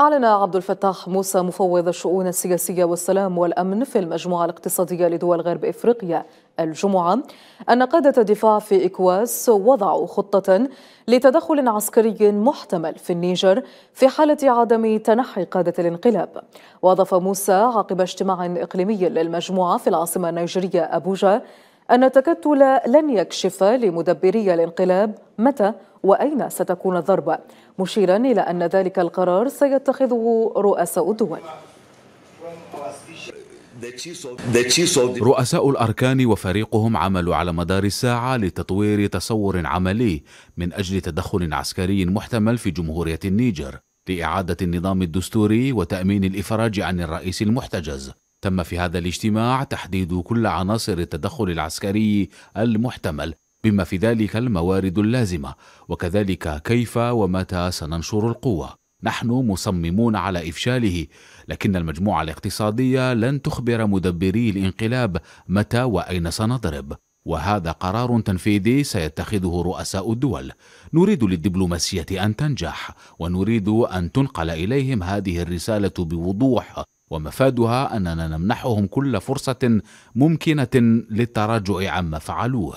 أعلن عبد الفتاح موسى مفوض الشؤون السياسية والسلام والأمن في المجموعة الاقتصادية لدول غرب إفريقيا الجمعة أن قادة دفاع في إكواس وضعوا خطة لتدخل عسكري محتمل في النيجر في حالة عدم تنحي قادة الانقلاب وأضاف موسى عقب اجتماع إقليمي للمجموعة في العاصمة النيجرية أبوجا أن التكتل لن يكشف لمدبري الانقلاب متى وأين ستكون الضربة مشيرا إلى أن ذلك القرار سيتخذه رؤساء الدول رؤساء الأركان وفريقهم عملوا على مدار الساعة لتطوير تصور عملي من أجل تدخل عسكري محتمل في جمهورية النيجر لإعادة النظام الدستوري وتأمين الإفراج عن الرئيس المحتجز تم في هذا الاجتماع تحديد كل عناصر التدخل العسكري المحتمل بما في ذلك الموارد اللازمة وكذلك كيف ومتى سننشر القوة نحن مصممون على إفشاله لكن المجموعة الاقتصادية لن تخبر مدبري الانقلاب متى وأين سنضرب وهذا قرار تنفيذي سيتخذه رؤساء الدول نريد للدبلوماسية أن تنجح ونريد أن تنقل إليهم هذه الرسالة بوضوح ومفادها أننا نمنحهم كل فرصة ممكنة للتراجع عما فعلوه